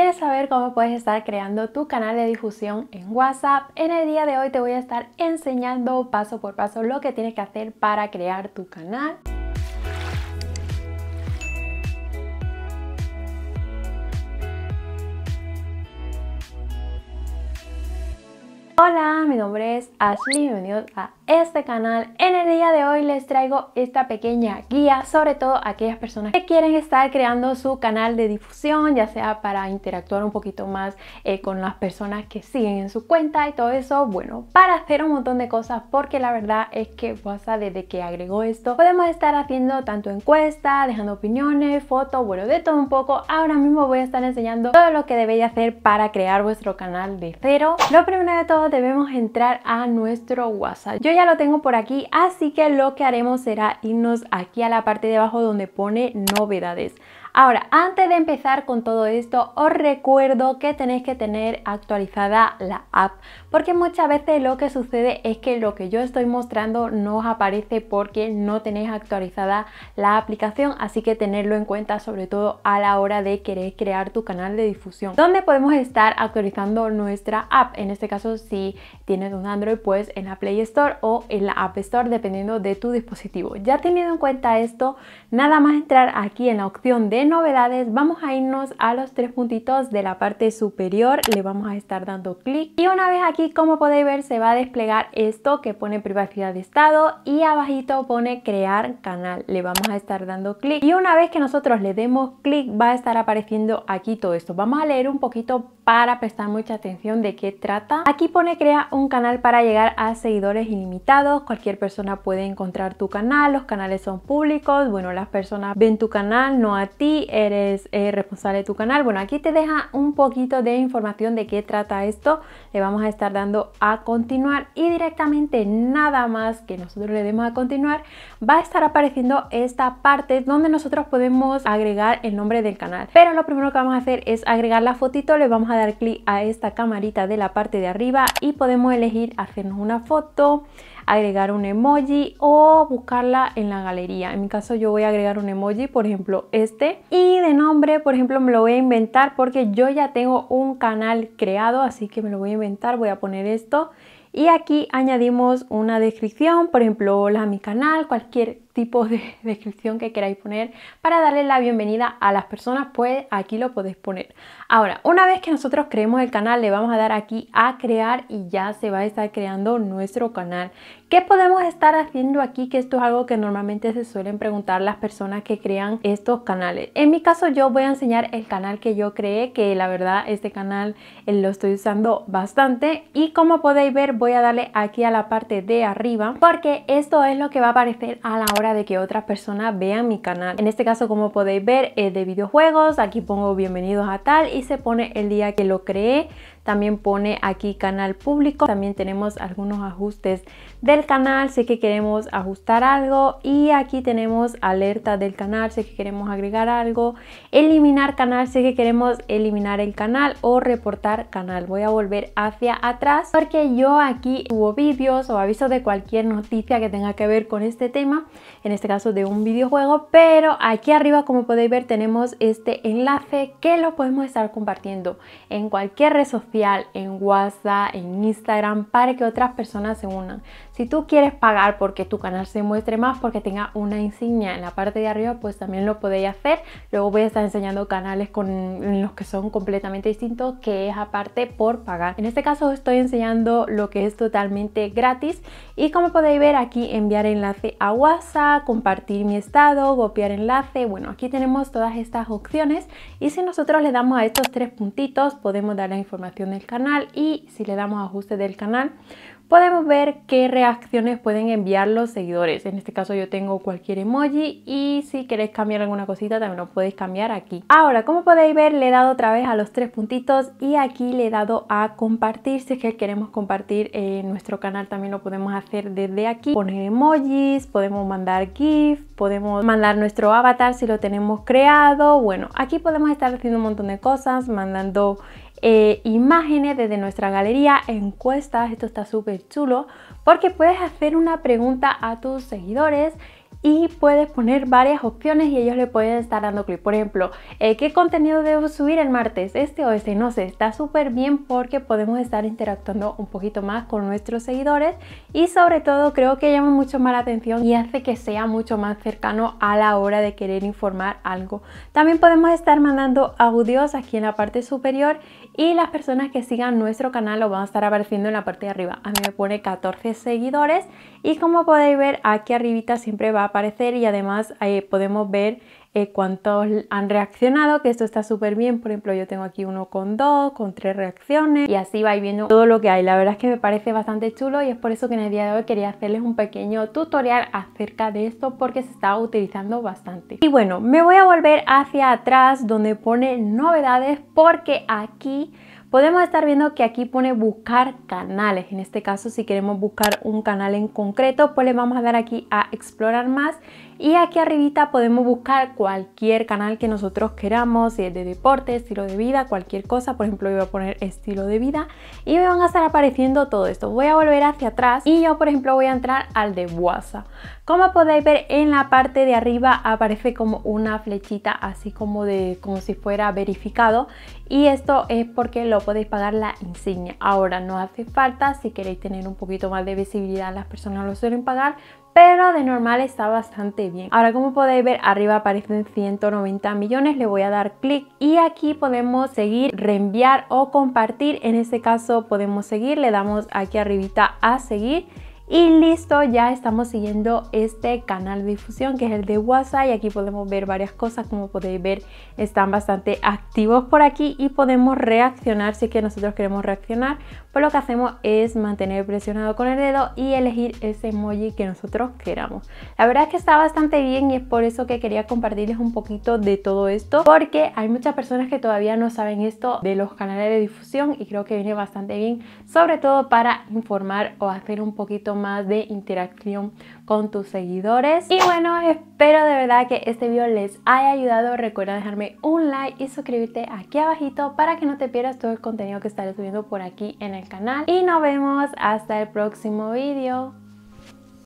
¿Quieres saber cómo puedes estar creando tu canal de difusión en WhatsApp? En el día de hoy te voy a estar enseñando paso por paso lo que tienes que hacer para crear tu canal. Hola, mi nombre es Ashley, bienvenidos a este canal. En el día de hoy les traigo esta pequeña guía, sobre todo aquellas personas que quieren estar creando su canal de difusión, ya sea para interactuar un poquito más eh, con las personas que siguen en su cuenta y todo eso, bueno, para hacer un montón de cosas, porque la verdad es que pasa desde que agregó esto, podemos estar haciendo tanto encuestas, dejando opiniones, fotos, bueno, de todo un poco. Ahora mismo voy a estar enseñando todo lo que debéis hacer para crear vuestro canal de cero. Lo primero de todo debemos entrar a nuestro WhatsApp. Yo ya lo tengo por aquí, así que lo que haremos será irnos aquí a la parte de abajo donde pone novedades. Ahora, antes de empezar con todo esto, os recuerdo que tenéis que tener actualizada la app, porque muchas veces lo que sucede es que lo que yo estoy mostrando no os aparece porque no tenéis actualizada la aplicación, así que tenerlo en cuenta sobre todo a la hora de querer crear tu canal de difusión, ¿Dónde podemos estar actualizando nuestra app. En este caso, si tienes un Android, pues en la Play Store o en la App Store, dependiendo de tu dispositivo. Ya teniendo en cuenta esto, nada más entrar aquí en la opción de novedades vamos a irnos a los tres puntitos de la parte superior, le vamos a estar dando clic y una vez aquí como podéis ver se va a desplegar esto que pone privacidad de estado y abajito pone crear canal, le vamos a estar dando clic y una vez que nosotros le demos clic va a estar apareciendo aquí todo esto, vamos a leer un poquito para prestar mucha atención de qué trata. Aquí pone crea un canal para llegar a seguidores ilimitados, cualquier persona puede encontrar tu canal, los canales son públicos, bueno las personas ven tu canal, no a ti eres eh, responsable de tu canal. Bueno, aquí te deja un poquito de información de qué trata esto. Le vamos a estar dando a continuar y directamente nada más que nosotros le demos a continuar va a estar apareciendo esta parte donde nosotros podemos agregar el nombre del canal. Pero lo primero que vamos a hacer es agregar la fotito. Le vamos a dar clic a esta camarita de la parte de arriba y podemos elegir hacernos una foto agregar un emoji o buscarla en la galería. En mi caso yo voy a agregar un emoji, por ejemplo este, y de nombre, por ejemplo, me lo voy a inventar porque yo ya tengo un canal creado, así que me lo voy a inventar, voy a poner esto. Y aquí añadimos una descripción, por ejemplo, hola a mi canal, cualquier tipo de descripción que queráis poner para darle la bienvenida a las personas, pues aquí lo podéis poner. Ahora, una vez que nosotros creemos el canal, le vamos a dar aquí a crear y ya se va a estar creando nuestro canal. ¿Qué podemos estar haciendo aquí? Que esto es algo que normalmente se suelen preguntar las personas que crean estos canales. En mi caso yo voy a enseñar el canal que yo creé, que la verdad este canal eh, lo estoy usando bastante y como podéis ver voy a darle aquí a la parte de arriba porque esto es lo que va a aparecer a la hora de que otras personas vean mi canal. En este caso, como podéis ver, es de videojuegos. Aquí pongo bienvenidos a tal y se pone el día que lo creé. También pone aquí canal público. También tenemos algunos ajustes del canal si que queremos ajustar algo. Y aquí tenemos alerta del canal si que queremos agregar algo. Eliminar canal si que queremos eliminar el canal o reportar canal. Voy a volver hacia atrás porque yo aquí subo vídeos o aviso de cualquier noticia que tenga que ver con este tema. En este caso de un videojuego. Pero aquí arriba como podéis ver tenemos este enlace que lo podemos estar compartiendo en cualquier red social en WhatsApp, en Instagram, para que otras personas se unan. Si tú quieres pagar porque tu canal se muestre más, porque tenga una insignia en la parte de arriba, pues también lo podéis hacer. Luego voy a estar enseñando canales con los que son completamente distintos, que es aparte por pagar. En este caso estoy enseñando lo que es totalmente gratis y como podéis ver aquí enviar enlace a WhatsApp, compartir mi estado, copiar enlace. Bueno, aquí tenemos todas estas opciones y si nosotros le damos a estos tres puntitos podemos dar la información del canal y si le damos ajuste del canal podemos ver qué reacciones pueden enviar los seguidores. En este caso yo tengo cualquier emoji y si queréis cambiar alguna cosita también lo podéis cambiar aquí. Ahora, como podéis ver, le he dado otra vez a los tres puntitos y aquí le he dado a compartir. Si es que queremos compartir en nuestro canal también lo podemos hacer desde aquí. Poner emojis, podemos mandar GIF, podemos mandar nuestro avatar si lo tenemos creado. Bueno, aquí podemos estar haciendo un montón de cosas, mandando eh, imágenes desde nuestra galería, encuestas, esto está súper chulo, porque puedes hacer una pregunta a tus seguidores y puedes poner varias opciones y ellos le pueden estar dando clic. Por ejemplo, eh, ¿qué contenido debo subir el martes? Este o este, no sé, está súper bien porque podemos estar interactuando un poquito más con nuestros seguidores y sobre todo creo que llama mucho más la atención y hace que sea mucho más cercano a la hora de querer informar algo. También podemos estar mandando audios aquí en la parte superior y las personas que sigan nuestro canal lo van a estar apareciendo en la parte de arriba. A mí me pone 14 seguidores y como podéis ver aquí arribita siempre va aparecer y además eh, podemos ver eh, cuántos han reaccionado, que esto está súper bien, por ejemplo yo tengo aquí uno con dos, con tres reacciones y así vais viendo todo lo que hay, la verdad es que me parece bastante chulo y es por eso que en el día de hoy quería hacerles un pequeño tutorial acerca de esto porque se está utilizando bastante. Y bueno, me voy a volver hacia atrás donde pone novedades porque aquí podemos estar viendo que aquí pone buscar canales. En este caso, si queremos buscar un canal en concreto, pues le vamos a dar aquí a explorar más y aquí arribita podemos buscar cualquier canal que nosotros queramos, si es de deporte, estilo de vida, cualquier cosa. Por ejemplo, voy a poner estilo de vida y me van a estar apareciendo todo esto. Voy a volver hacia atrás y yo, por ejemplo, voy a entrar al de WhatsApp. Como podéis ver en la parte de arriba aparece como una flechita así como de como si fuera verificado y esto es porque lo podéis pagar la insignia. Ahora no hace falta si queréis tener un poquito más de visibilidad las personas lo suelen pagar, pero de normal está bastante bien. Ahora como podéis ver arriba aparecen 190 millones, le voy a dar clic y aquí podemos seguir, reenviar o compartir, en este caso podemos seguir, le damos aquí arribita a seguir y listo, ya estamos siguiendo este canal de difusión que es el de WhatsApp y aquí podemos ver varias cosas, como podéis ver están bastante activos por aquí y podemos reaccionar si es que nosotros queremos reaccionar, pues lo que hacemos es mantener presionado con el dedo y elegir ese emoji que nosotros queramos. La verdad es que está bastante bien y es por eso que quería compartirles un poquito de todo esto, porque hay muchas personas que todavía no saben esto de los canales de difusión y creo que viene bastante bien, sobre todo para informar o hacer un poquito más más de interacción con tus seguidores. Y bueno, espero de verdad que este video les haya ayudado. Recuerda dejarme un like y suscribirte aquí abajito para que no te pierdas todo el contenido que estaré subiendo por aquí en el canal. Y nos vemos hasta el próximo video.